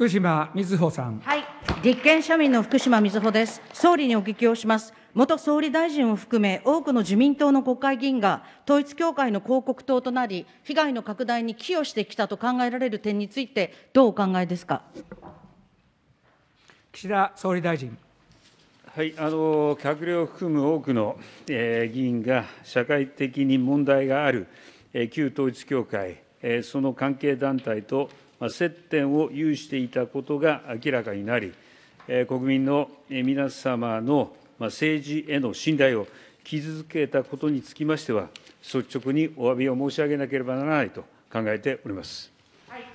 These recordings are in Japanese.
福島みずほさん。はい、立憲社民の福島みずほです。総理にお聞きをします。元総理大臣を含め、多くの自民党の国会議員が、統一教会の広告塔となり、被害の拡大に寄与してきたと考えられる点について、どうお考えですか。岸田総理大臣。はい、あの閣僚を含む多くの、えー、議員が社会的に問題がある、えー、旧統一教会、えー、その関係団体と接点を有していたことが明らかになり、国民の皆様の政治への信頼を傷つけたことにつきましては、率直にお詫びを申し上げなければならないと考えております。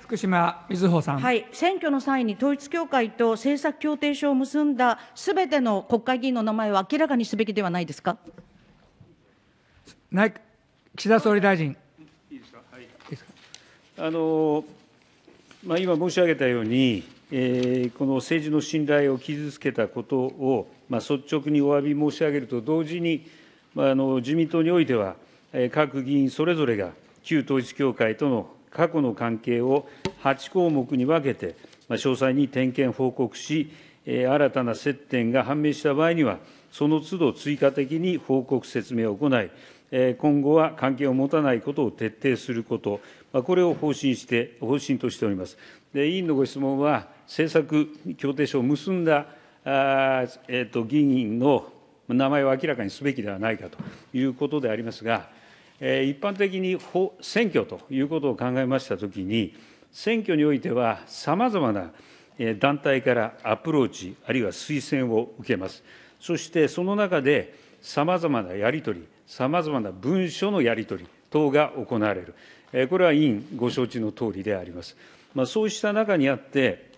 福島みずほさん、はい、選挙の際に統一教会と政策協定書を結んだすべての国会議員の名前を明らかにすべきではないですか内岸田総理大臣。いいですかはい、いいですかあの今申し上げたように、この政治の信頼を傷つけたことを率直におわび申し上げると同時に、自民党においては、各議員それぞれが旧統一教会との過去の関係を8項目に分けて、詳細に点検・報告し、新たな接点が判明した場合には、その都度追加的に報告説明を行い、今後は関係を持たないことを徹底すること、これを方針して、方針としております。で委員のご質問は、政策協定書を結んだ、あ、えー、と議員の名前を明らかにすべきではないかということでありますが、え一般的に選挙ということを考えましたときに、選挙においては、さまざまな団体からアプローチ、あるいは推薦を受けます。そしてその中で、さまざまなやり取り、さまざまな文書のやり取り等が行われる、これは委員ご承知のとおりであります。まあ、そうした中にあって、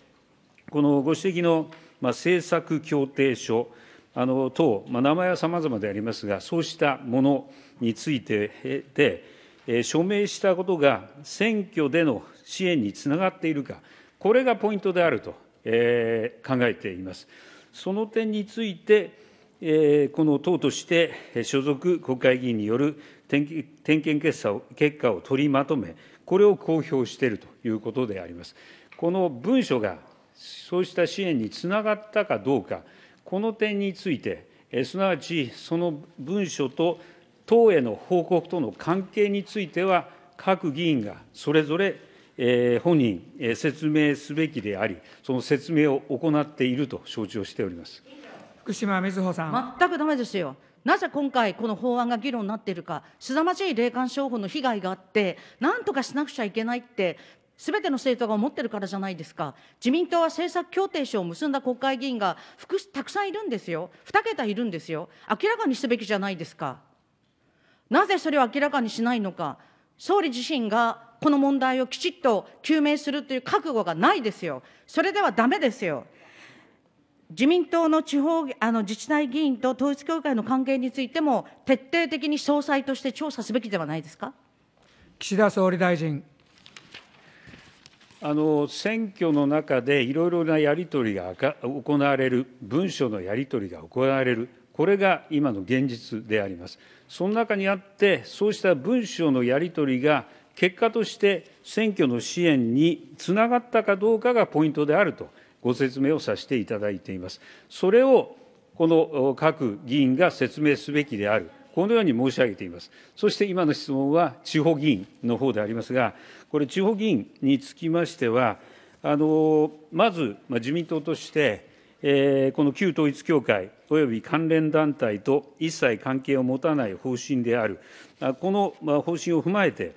このご指摘の政策協定書あの等、まあ、名前はさまざまでありますが、そうしたものについてで、署名したことが選挙での支援につながっているか、これがポイントであると、え考えています。その点についてこの党として、所属国会議員による点検結果を取りまとめ、これを公表しているということであります。この文書がそうした支援につながったかどうか、この点について、すなわちその文書と党への報告との関係については、各議員がそれぞれ本人、説明すべきであり、その説明を行っていると承知をしております。福島瑞穂さん。全くだめですよ。なぜ今回、この法案が議論になっているか、すさまじい霊感商法の被害があって、なんとかしなくちゃいけないって、すべての政党が思ってるからじゃないですか、自民党は政策協定書を結んだ国会議員が複たくさんいるんですよ、2桁いるんですよ、明らかにすべきじゃないですか、なぜそれを明らかにしないのか、総理自身がこの問題をきちっと究明するという覚悟がないですよ、それではだめですよ。自民党の地方あの自治体議員と統一教会の関係についても、徹底的に総裁として調査すべきではないですか岸田総理大臣。あの選挙の中でいろいろなやり取りが行われる、文書のやり取りが行われる、これが今の現実であります。その中にあって、そうした文書のやり取りが、結果として選挙の支援につながったかどうかがポイントであるとご説明をさせていただいています。それをこの各議員が説明すべきである。このように申し上げています。そして今の質問は地方議員の方でありますが、これ地方議員につきましては、あのまず自民党として、この旧統一教会および関連団体と一切関係を持たない方針である、この方針を踏まえて、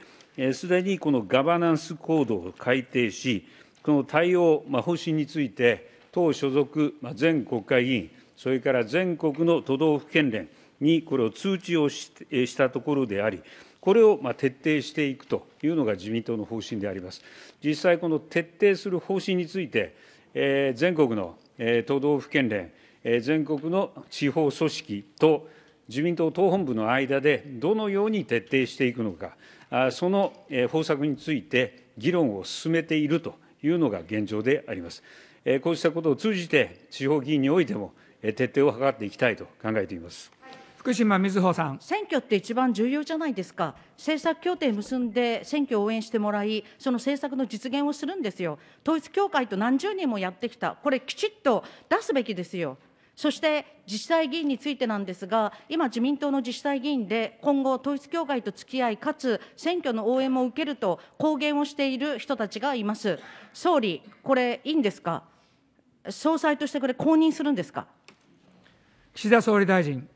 すでにこのガバナンスコードを改定し、この対応、方針について、党所属、全国会議員、それから全国の都道府県連にこれを通知をしたところであり、これを徹底していくというのが自民党の方針であります。実際、この徹底する方針について、えー、全国の、えー、都道府県連、えー、全国の地方組織と自民党党本部の間でどのように徹底していくのか、あその、えー、方策について議論を進めているというのが現状であります。こうしたことを通じて、地方議員においても徹底を図っていきたいと考えています。福島みずほさん選挙って一番重要じゃないですか、政策協定結んで選挙を応援してもらい、その政策の実現をするんですよ、統一教会と何十人もやってきた、これ、きちっと出すべきですよ、そして自治体議員についてなんですが、今、自民党の自治体議員で、今後、統一教会と付き合い、かつ選挙の応援も受けると公言をしている人たちがいます。総理、これ、いいんですか、総裁としてこれ、公認するんですか。岸田総理大臣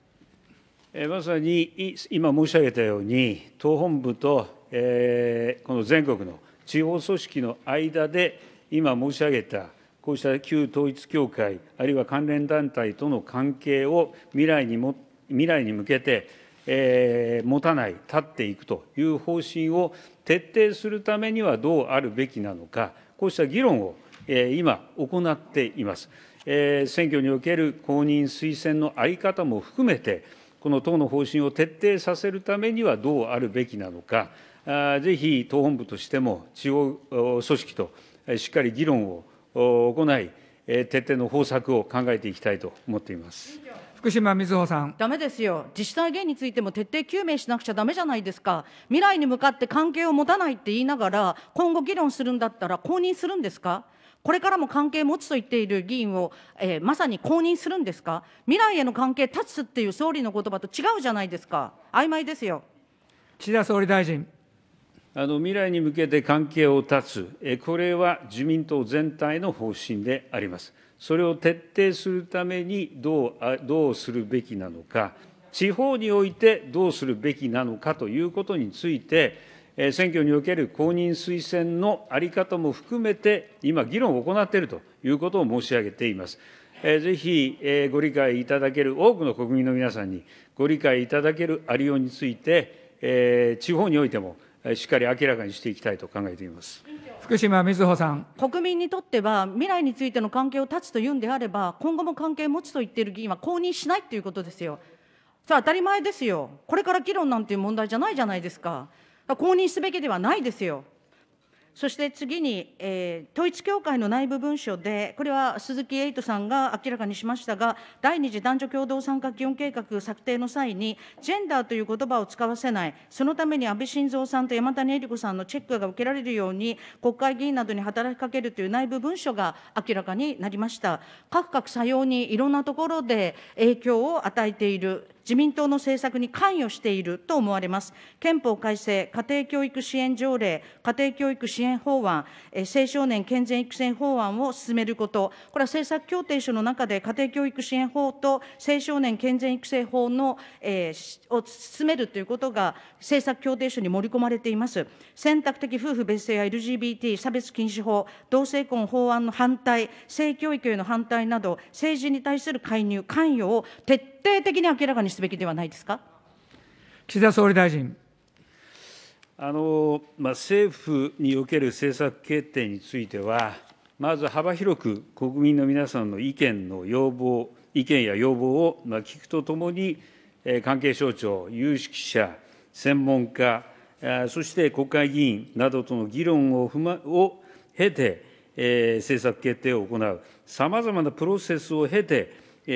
まさに今申し上げたように、党本部と、えこの全国の地方組織の間で、今申し上げたこうした旧統一教会、あるいは関連団体との関係を未来にも未来に向けて、えー、持たない、立っていくという方針を徹底するためにはどうあるべきなのか、こうした議論を、えー、今、行っています。えー、選挙における公認推薦の在り方も含めて、この党の方針を徹底させるためにはどうあるべきなのか、あぜひ党本部としても、地方組織としっかり議論を行い、徹底の方策を考えていきたいと思っています。福島みずほさん。ダメですよ。自治体減についても徹底究明しなくちゃだめじゃないですか。未来に向かって関係を持たないって言いながら、今後議論するんだったら公認するんですかこれからも関係持つと言っている議員を、えー、まさに公認するんですか未来への関係断つっていう総理の言葉と違うじゃないですか。曖昧ですよ。岸田総理大臣。あの未来に向けて関係を断つ、これは自民党全体の方針であります。それを徹底するためにどうどうするべきなのか、地方においてどうするべきなのかということについて、選挙における公認推薦の在り方も含めて、今、議論を行っているということを申し上げています。ぜひご理解いただける、多くの国民の皆さんにご理解いただけるありようについて、地方においても、しっかり明らかにしていきたいと考えています福島みずほさん国民にとっては未来についての関係を断つというんであれば今後も関係持ちと言っている議員は公認しないということですよそれは当たり前ですよこれから議論なんていう問題じゃないじゃないですか公認すべきではないですよそして次に、えー、統一教会の内部文書で、これは鈴木エイトさんが明らかにしましたが、第二次男女共同参画基本計画策定の際に、ジェンダーという言葉を使わせない、そのために安倍晋三さんと山谷恵理子さんのチェックが受けられるように、国会議員などに働きかけるという内部文書が明らかになりました。各々作用にいろんなところで影響を与えている。自民党の政策に関与していると思われます。憲法改正、家庭教育支援条例、家庭教育支援法案、青少年健全育成法案を進めること、これは政策協定書の中で家庭教育支援法と青少年健全育成法の、えー、を進めるということが政策協定書に盛り込まれています。選択的夫婦別姓や LGBT 差別禁止法、同性婚法案の反対、性教育への反対など、政治に対する介入、関与を徹底底的に明らかにすべきではないですか岸田総理大臣。あのまあ、政府における政策決定については、まず幅広く国民の皆さんの意見の要望、意見や要望を、ま聞くとともに、え関係省庁、有識者、専門家、そして国会議員などとの議論を踏、ま、を経て、え政策決定を行う、さまざまなプロセスを経て、こ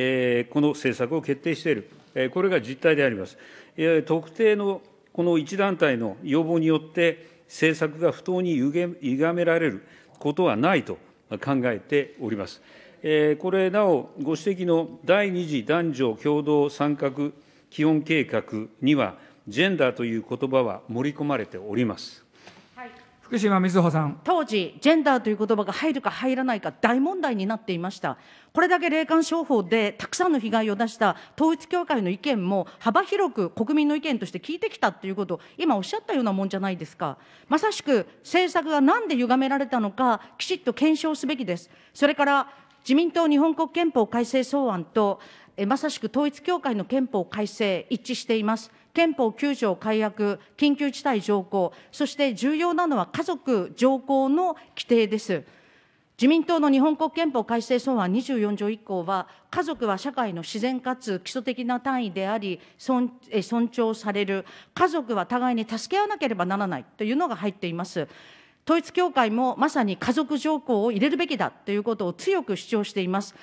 の政策を決定している、これが実態であります。特定のこの一団体の要望によって、政策が不当に歪められることはないと考えております。これなお、ご指摘の第二次男女共同参画基本計画には、ジェンダーという言葉は盛り込まれております。福島みずほさん当時ジェンダーという言葉が入るか入らないか大問題になっていましたこれだけ霊感商法でたくさんの被害を出した統一教会の意見も幅広く国民の意見として聞いてきたということを今おっしゃったようなもんじゃないですかまさしく政策が何で歪められたのかきちっと検証すべきですそれから自民党日本国憲法改正草案とまさしく統一教会の憲法改正、一致しています。憲法9条改悪、緊急事態条項、そして重要なのは家族条項の規定です。自民党の日本国憲法改正草案24条以降は、家族は社会の自然かつ基礎的な単位であり尊、尊重される、家族は互いに助け合わなければならないというのが入っています。統一教会もまさに家族条項を入れるべきだということを強く主張しています。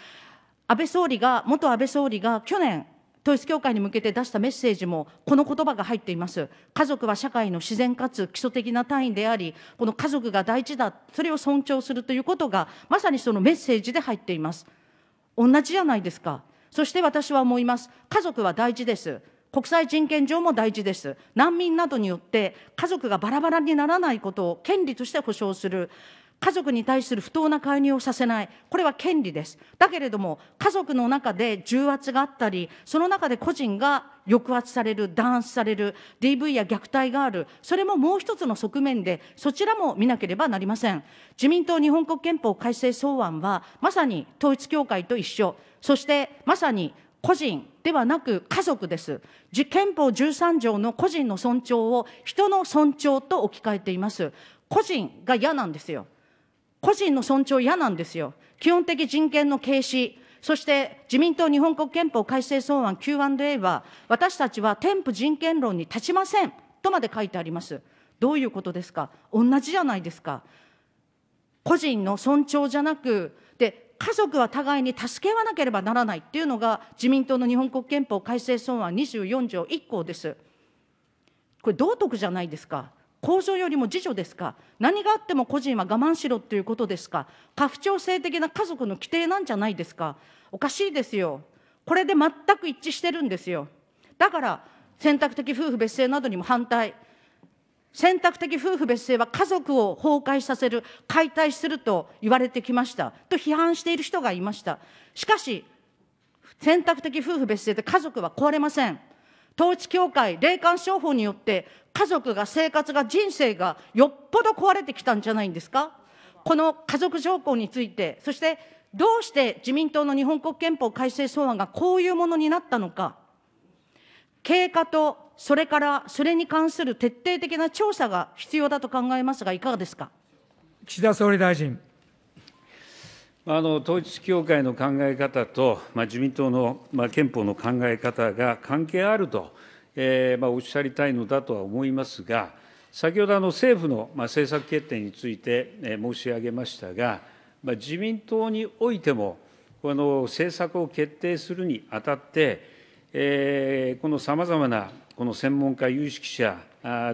安倍総理が、元安倍総理が去年、統一教会に向けて出したメッセージも、この言葉が入っています。家族は社会の自然かつ基礎的な単位であり、この家族が大事だ、それを尊重するということが、まさにそのメッセージで入っています。同じじゃないですか。そして私は思います。家族は大事です。国際人権上も大事です。難民などによって家族がバラバラにならないことを権利として保障する。家族に対する不当な介入をさせない、これは権利です。だけれども、家族の中で重圧があったり、その中で個人が抑圧される、弾圧される、DV や虐待がある、それももう一つの側面で、そちらも見なければなりません。自民党日本国憲法改正草案は、まさに統一教会と一緒、そしてまさに個人ではなく家族です。憲法13条の個人の尊重を人の尊重と置き換えています。個人が嫌なんですよ。個人の尊重嫌なんですよ。基本的人権の軽視、そして自民党日本国憲法改正草案 Q&A は、私たちは添付人権論に立ちませんとまで書いてあります。どういうことですか、同じじゃないですか。個人の尊重じゃなく、で、家族は互いに助け合わなければならないっていうのが、自民党の日本国憲法改正草案24条1項です。これ、道徳じゃないですか。工場よりも次女ですか、何があっても個人は我慢しろということですか、家父長制的な家族の規定なんじゃないですか、おかしいですよ、これで全く一致してるんですよ。だから選択的夫婦別姓などにも反対、選択的夫婦別姓は家族を崩壊させる、解体すると言われてきました、と批判している人がいました。しかし、選択的夫婦別姓で家族は壊れません。統一教会、霊感商法によって、家族が、生活が、人生がよっぽど壊れてきたんじゃないんですか。この家族条項について、そしてどうして自民党の日本国憲法改正草案がこういうものになったのか、経過と、それからそれに関する徹底的な調査が必要だと考えますが、いかがですか。岸田総理大臣。統一教会の考え方と自民党の憲法の考え方が関係あるとおっしゃりたいのだとは思いますが、先ほど政府の政策決定について申し上げましたが、自民党においても、この政策を決定するにあたって、このさまざまなこの専門家、有識者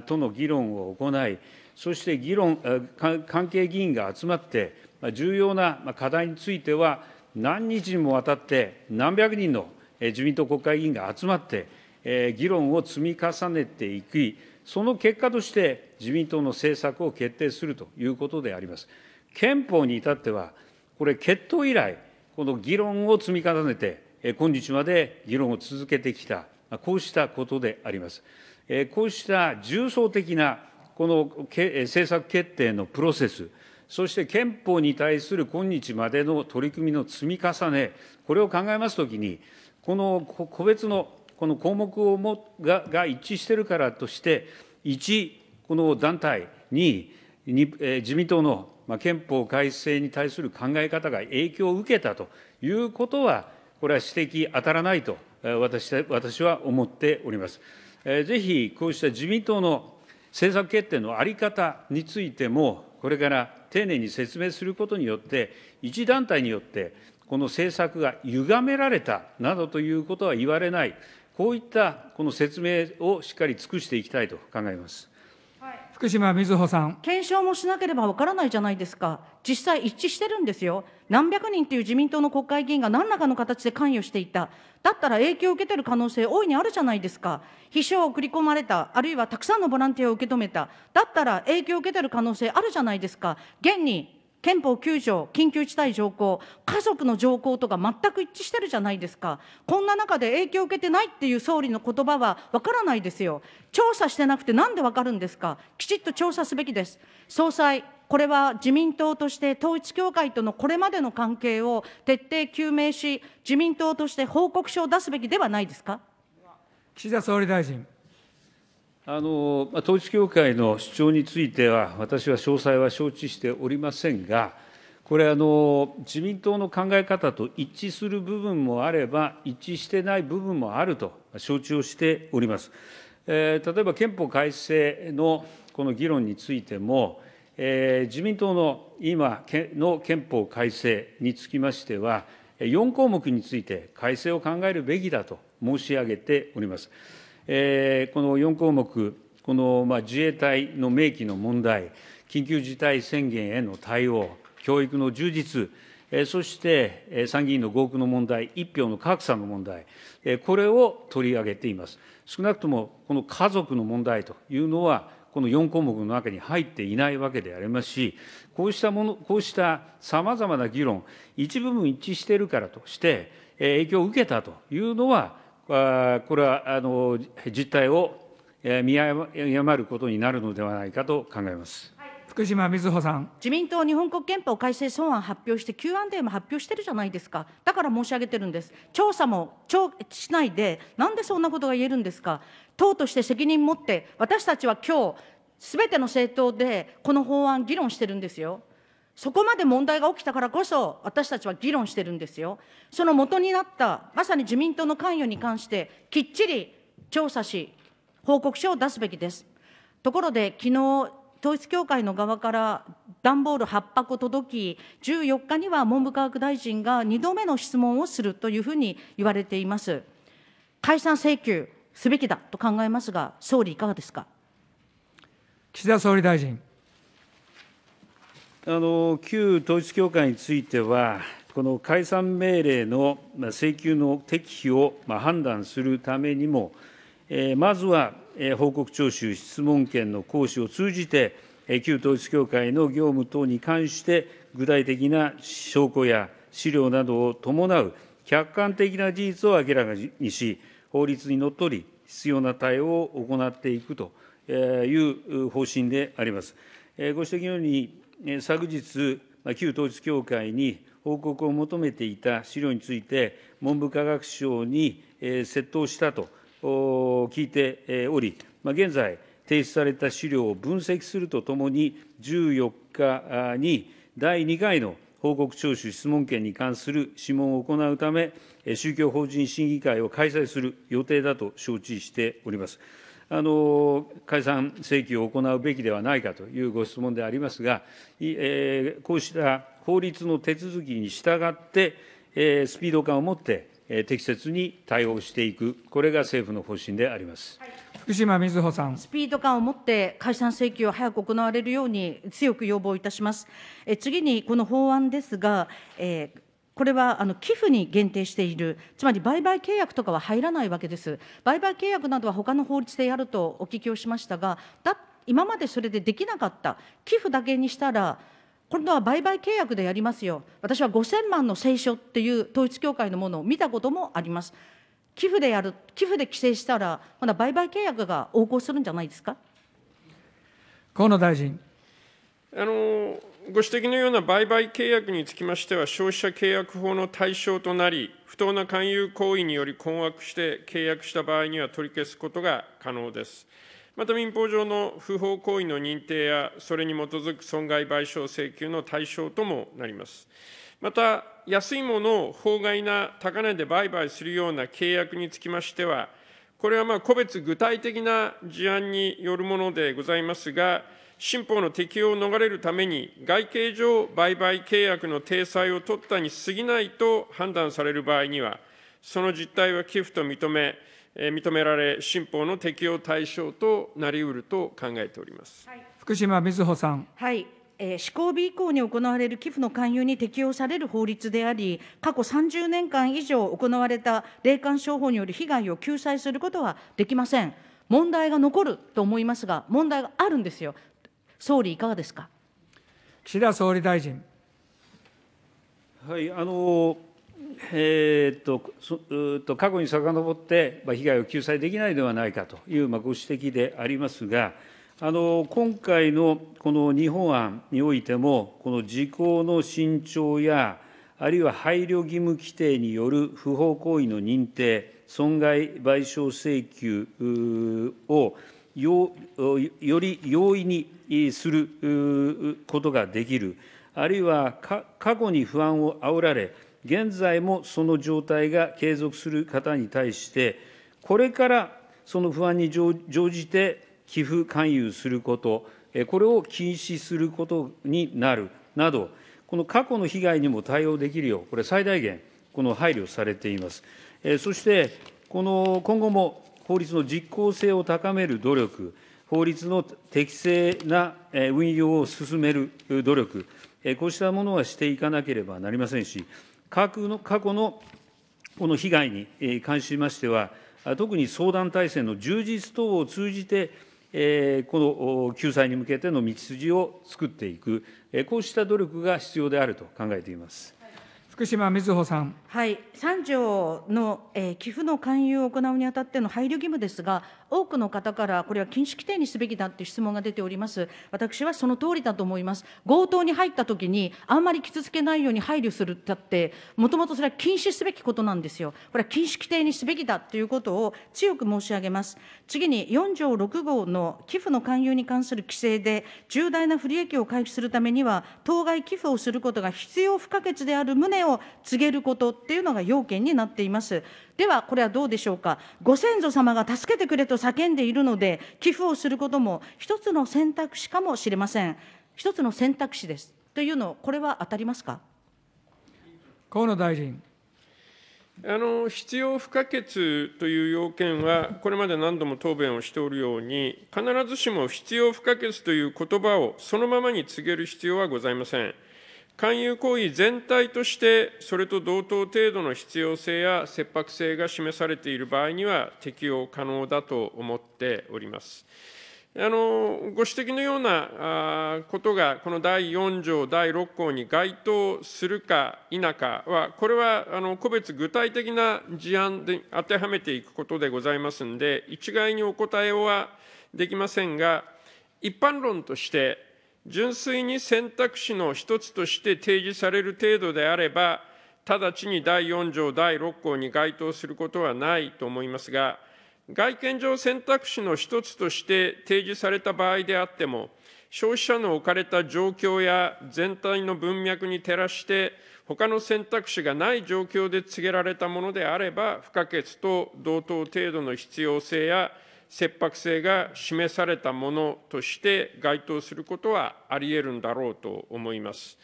との議論を行い、そして議論関係議員が集まって、重要な課題については、何日にもわたって何百人の自民党国会議員が集まって、議論を積み重ねていき、その結果として自民党の政策を決定するということであります。憲法に至っては、これ、決闘以来、この議論を積み重ねて、今日まで議論を続けてきた、こうしたことであります。こうした重層的なこの政策決定のプロセス、そして憲法に対する今日までの取り組みの積み重ね、これを考えますときに、この個別のこの項目をもがが一致しているからとして、1、この団体、2、自民党の憲法改正に対する考え方が影響を受けたということは、これは指摘当たらないと私私は思っております。ぜひ、こうした自民党の政策決定の在り方についても、これから丁寧に説明することによって、一団体によって、この政策が歪められたなどということは言われない、こういったこの説明をしっかり尽くしていきたいと考えます。福島みずほさん。検証もしなければわからないじゃないですか。実際一致してるんですよ。何百人という自民党の国会議員が何らかの形で関与していた。だったら影響を受けてる可能性大いにあるじゃないですか。秘書を送り込まれた、あるいはたくさんのボランティアを受け止めた。だったら影響を受けてる可能性あるじゃないですか。現に憲法9条、緊急事態条項、家族の条項とか全く一致してるじゃないですか、こんな中で影響を受けてないっていう総理の言葉は分からないですよ、調査してなくて、なんで分かるんですか、きちっと調査すべきです。総裁これは自民党として統一教会とのこれまでの関係を徹底究明し、自民党として報告書を出すべきではないですか岸田総理大臣。統一教会の主張については、私は詳細は承知しておりませんが、これ、自民党の考え方と一致する部分もあれば、一致してない部分もあると承知をしております。えー、例えば憲法改正のこの議論についても、えー、自民党の今の憲法改正につきましては、4項目について改正を考えるべきだと申し上げております。この4項目、この自衛隊の明記の問題、緊急事態宣言への対応、教育の充実、そして参議院の合区の問題、一票の格差の問題、これを取り上げています。少なくともこの家族の問題というのは、この4項目の中に入っていないわけでありますし、こうしたもの、こうしたさまざまな議論、一部分一致しているからとして、影響を受けたというのは、これはあの実態を見誤ることになるのではないかと考えます。福島みずほさん自民党、日本国憲法改正草案発表して、Q&A も発表してるじゃないですか、だから申し上げてるんです、調査もしないで、なんでそんなことが言えるんですか、党として責任持って、私たちは今日すべての政党でこの法案、議論してるんですよ。そこまで問題が起きたからこそ、私たちは議論してるんですよ。その元になった、まさに自民党の関与に関して、きっちり調査し、報告書を出すべきです。ところで、昨日統一教会の側から段ボール8箱届き、14日には文部科学大臣が2度目の質問をするというふうに言われています。解散請求すべきだと考えますが、総理、いかがですか。岸田総理大臣。旧統一教会については、この解散命令の請求の適否を判断するためにも、まずは報告徴収、質問権の行使を通じて、旧統一教会の業務等に関して、具体的な証拠や資料などを伴う客観的な事実を明らかにし、法律にのっとり、必要な対応を行っていくという方針であります。ご指摘のように昨日、旧統一教会に報告を求めていた資料について、文部科学省に窃盗したと聞いており、現在、提出された資料を分析するとともに、14日に第2回の報告徴収質問権に関する諮問を行うため、宗教法人審議会を開催する予定だと承知しております。解散請求を行うべきではないかというご質問でありますが、こうした法律の手続きに従って、スピード感を持って、適切に対応していく、これが政府の方針であります。福島みずほさん。スピード感を持って解散請求を早く行われるように強く要望いたします。え次にこの法案ですが、えーこれはあの寄付に限定している、つまり売買契約とかは入らないわけです。売買契約などは他の法律でやるとお聞きをしましたが、だ今までそれでできなかった、寄付だけにしたら、今度は売買契約でやりますよ、私は5000万の聖書っていう統一教会のものを見たこともあります。寄付でやる、寄付で規制したら、まだ売買契約が横行するんじゃないですか。河野大臣あのご指摘のような売買契約につきましては、消費者契約法の対象となり、不当な勧誘行為により困惑して契約した場合には取り消すことが可能です。また民法上の不法行為の認定や、それに基づく損害賠償請求の対象ともなります。また、安いものを法外な高値で売買するような契約につきましては、これはま個別具体的な事案によるものでございますが、新法の適用を逃れるために、外形上売買契約の体裁を取ったに過ぎないと判断される場合には、その実態は寄付と認め、認められ、新法の適用対象となりうると考えております。はい、福島みずほさん。はい、施行日以降に行われる寄付の勧誘に適用される法律であり、過去30年間以上行われた霊感商法による被害を救済することはできません。問題が残ると思いますが、問題があるんですよ。総理、いかがですか。岸田総理大臣。はい、あのえー、っと過去に遡って、まあ、被害を救済できないではないかという、まあ、ご指摘でありますが、あの今回のこの日本案においても、この時効の慎重や、あるいは配慮義務規定による不法行為の認定、損害賠償請求をより容易にすることができる、あるいは過去に不安をあおられ、現在もその状態が継続する方に対して、これからその不安に乗じて寄付勧誘すること、これを禁止することになるなど、この過去の被害にも対応できるよう、これ、最大限、この配慮されています。そして、この今後も法律の実効性を高める努力、法律の適正な運用を進める努力、こうしたものはしていかなければなりませんし、過去の過去のこの被害に関しましては、特に相談体制の充実等を通じて、この救済に向けての道筋を作っていく、こうした努力が必要であると考えています。福島みずほさん。はい、3条の、えー、寄付の勧誘を行うにあたっての配慮義務ですが、多くの方から、これは禁止規定にすべきだとて質問が出ております。私はその通りだと思います。強盗に入ったときに、あんまり傷つけないように配慮するだって、もともとそれは禁止すべきことなんですよ。これは禁止規定にすべきだということを強く申し上げます。次に、4条6号の寄付の勧誘に関する規制で、重大な不利益を回避するためには、当該寄付をすることが必要不可欠である旨を告げることっていうのが要件になっています。では、これはどうでしょうか。ご先祖様が助けてくれと叫んでいるので、寄付をすることも一つの選択肢かもしれません。一つの選択肢です。というの、これは当たりますか河野大臣。あの必要不可欠という要件は、これまで何度も答弁をしておるように、必ずしも必要不可欠という言葉をそのままに告げる必要はございません。勧誘行為全体として、それと同等程度の必要性や切迫性が示されている場合には適用可能だと思っております。あのご指摘のようなことが、この第4条、第6項に該当するか否かは、これはあの個別具体的な事案で当てはめていくことでございますので、一概にお答えはできませんが、一般論として、純粋に選択肢の一つとして提示される程度であれば、直ちに第4条、第6項に該当することはないと思いますが、外見上選択肢の一つとして提示された場合であっても、消費者の置かれた状況や全体の文脈に照らして、他の選択肢がない状況で告げられたものであれば、不可欠と同等程度の必要性や切迫性が示されたものとして該当することはありえるんだろうと思います。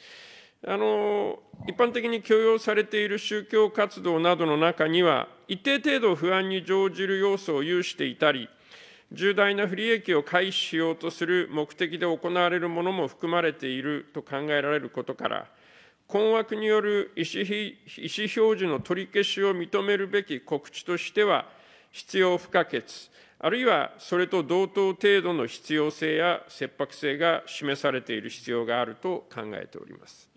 あの一般的に許容されている宗教活動などの中には、一定程度不安に乗じる要素を有していたり、重大な不利益を回避しようとする目的で行われるものも含まれていると考えられることから、困惑による意思意思表示の取り消しを認めるべき告知としては、必要不可欠、あるいはそれと同等程度の必要性や切迫性が示されている必要があると考えております。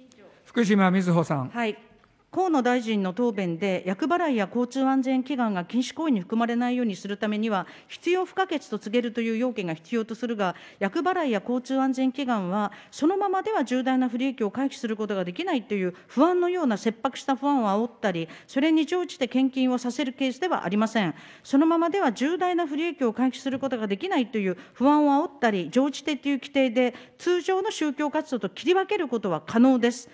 福島みずほさん。はい河野大臣の答弁で、役払いや交通安全祈願が禁止行為に含まれないようにするためには、必要不可欠と告げるという要件が必要とするが、役払いや交通安全祈願は、そのままでは重大な不利益を回避することができないという不安のような切迫した不安を煽ったり、それに乗じて献金をさせるケースではありません。そのままでは重大な不利益を回避することができないという不安を煽ったり、乗じてという規定で、通常の宗教活動と切り分けることは可能です。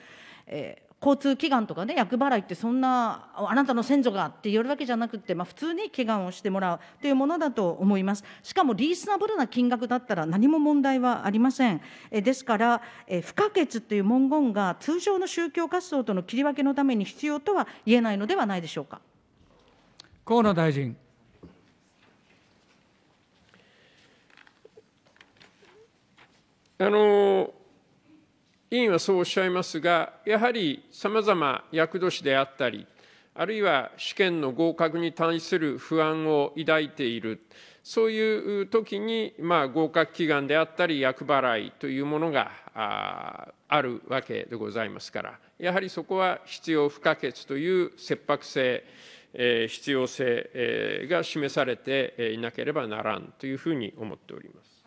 えー交通祈願とかね厄払いってそんなあなたの先祖がって言えるわけじゃなくて、まあ、普通に祈願をしてもらうというものだと思いますしかもリーズナブルな金額だったら何も問題はありませんえですからえ不可欠という文言が通常の宗教活動との切り分けのために必要とは言えないのではないでしょうか河野大臣あの委員はそうおっしゃいますが、やはりさまざま厄年であったり、あるいは試験の合格に対する不安を抱いている、そういう時に、まあ、合格祈願であったり、役払いというものがあるわけでございますから、やはりそこは必要不可欠という切迫性、えー、必要性、えー、が示されていなければならんというふうに思っております。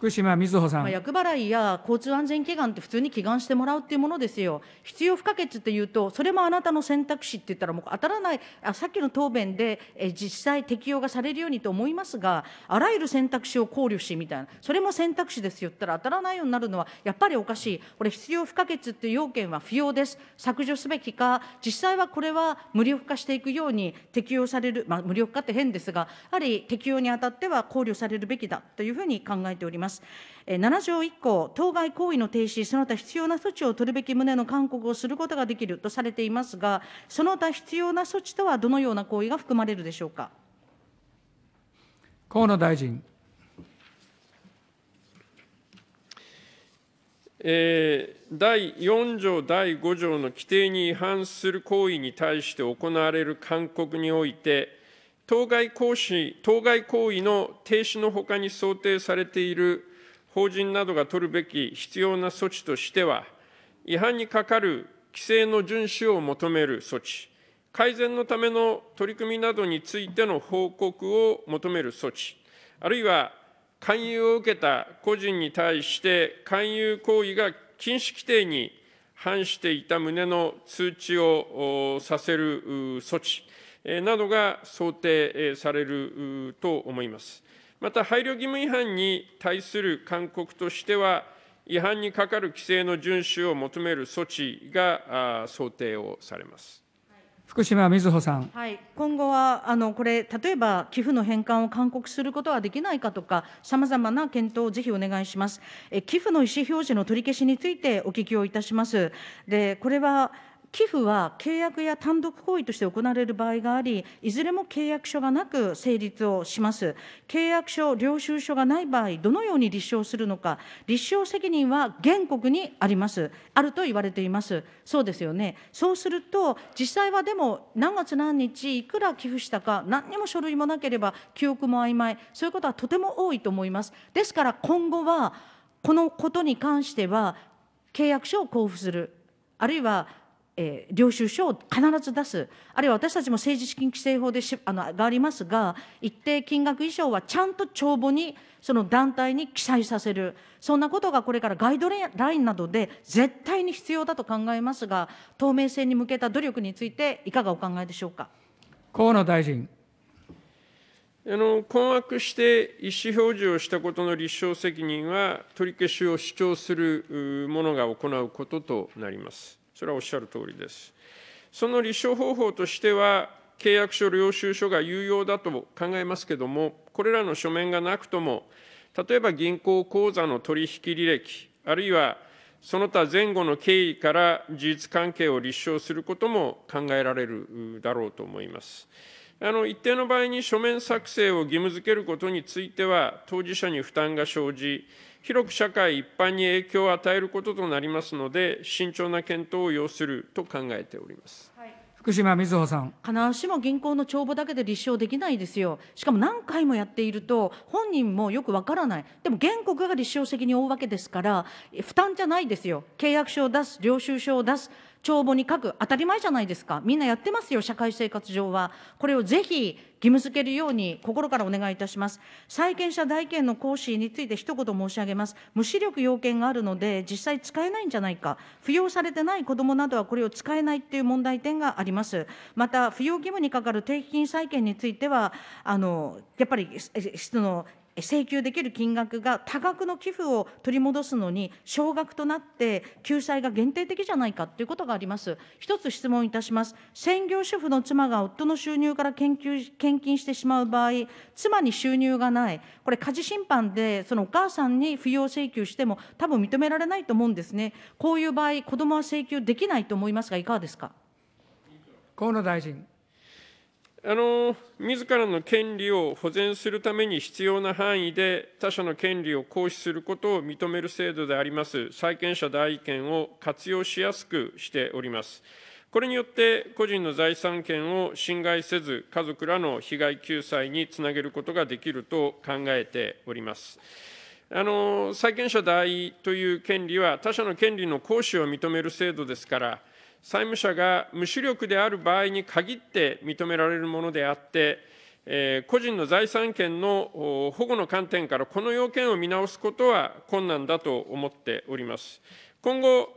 福島みずほさん。役払いや交通安全祈願って普通に祈願してもらうっていうものですよ。必要不可欠っていうと、それもあなたの選択肢って言ったらもう当たらない、あさっきの答弁でえ実際適用がされるようにと思いますが、あらゆる選択肢を考慮しみたいな、それも選択肢ですよったら当たらないようになるのはやっぱりおかしい。これ必要不可欠っていう要件は不要です。削除すべきか、実際はこれは無力化していくように適用される、まあ無力化って変ですが、やはり適用にあたっては考慮されるべきだというふうに考えております。。7条1項、当該行為の停止、その他必要な措置を取るべき旨の勧告をすることができるとされていますが、その他必要な措置とはどのような行為が含まれるでしょうか。河野大臣。えー、第4条、第5条の規定に違反する行為に対して行われる勧告において、当該行使、当該行為の停止のほかに想定されている法人などが取るべき必要な措置としては、違反にかかる規制の遵守を求める措置、改善のための取り組みなどについての報告を求める措置、あるいは勧誘を受けた個人に対して勧誘行為が禁止規定に反していた旨の通知をさせる措置、などが想定されると思います。また、配慮義務違反に対する勧告としては、違反にかかる規制の遵守を求める措置が想定をされます。福島みずほさん、はい、今後はあのこれ、例えば寄付の返還を勧告することはできないかとか、さまざまな検討をぜひお願いしますえ。寄付の意思表示の取り消しについてお聞きをいたします。でこれは寄付は契約や単独行為として行われる場合があり、いずれも契約書がなく成立をします。契約書、領収書がない場合、どのように立証するのか、立証責任は原告にあります。あると言われています。そうですよね。そうすると、実際はでも、何月何日、いくら寄付したか、何にも書類もなければ、記憶も曖昧、そういうことはとても多いと思います。ですから、今後は、このことに関しては、契約書を交付する、あるいはえー、領収書を必ず出す、あるいは私たちも政治資金規正法でしあのがありますが、一定金額以上はちゃんと帳簿に、その団体に記載させる、そんなことがこれからガイドラインなどで絶対に必要だと考えますが、透明性に向けた努力について、いかがお考えでしょうか。河野大臣あの困惑して意思表示をしたことの立証責任は、取り消しを主張する者が行うこととなります。それはおっしゃる通りです。その立証方法としては、契約書、領収書が有用だと考えますけれども、これらの書面がなくとも、例えば銀行口座の取引履歴、あるいはその他前後の経緯から事実関係を立証することも考えられるだろうと思います。あの一定の場合に書面作成を義務付けることについては、当事者に負担が生じ、広く社会一般に影響を与えることとなりますので、慎重な検討を要すると考えております。福島みずほさん必ずしも銀行の帳簿だけで立証できないですよ、しかも何回もやっていると、本人もよくわからない、でも原告が立証責任を負うわけですから、負担じゃないですよ、契約書を出す、領収書を出す、帳簿に書く当たり前じゃないですかみんなやってますよ社会生活上はこれをぜひ義務付けるように心からお願いいたします債権者代権の行使について一言申し上げます無視力要件があるので実際使えないんじゃないか扶養されてない子どもなどはこれを使えないっていう問題点がありますまた扶養義務にかかる定期金債権についてはあのやっぱり質の請求できる金額が多額の寄付を取り戻すのに、少額となって救済が限定的じゃないかということがあります。一つ質問いたします。専業主婦の妻が夫の収入から献金してしまう場合、妻に収入がない、これ、家事審判で、そのお母さんに扶養請求しても、多分認められないと思うんですね。こういう場合、子どもは請求できないと思いますが、いかがですか。河野大臣。あの自らの権利を保全するために必要な範囲で他者の権利を行使することを認める制度であります、債権者代位権を活用しやすくしております。これによって、個人の財産権を侵害せず、家族らの被害救済につなげることができると考えております。あの債権者代位という権利は、他者の権利の行使を認める制度ですから、債務者が無主力である場合に限って認められるものであって、え個人の財産権の保護の観点からこの要件を見直すことは困難だと思っております。今後、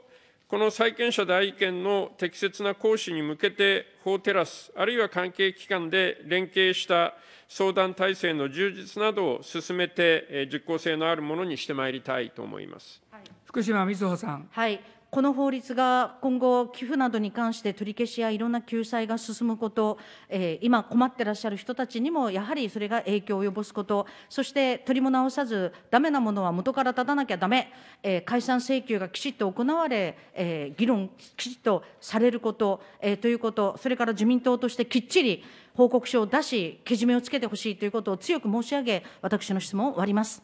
この債権者代位権の適切な行使に向けて、法テラス、あるいは関係機関で連携した相談体制の充実などを進めて、実効性のあるものにしてまいりたいと思います。はい、福島みずほさん。はいこの法律が今後、寄付などに関して取り消しやいろんな救済が進むこと、えー、今困ってらっしゃる人たちにも、やはりそれが影響を及ぼすこと、そして取りも直さず、だめなものは元から立たなきゃだめ、えー、解散請求がきちっと行われ、えー、議論きちっとされること、えー、ということ、それから自民党としてきっちり報告書を出し、けじめをつけてほしいということを強く申し上げ、私の質問を終わります。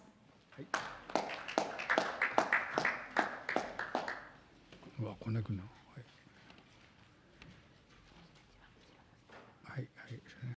はい কোনো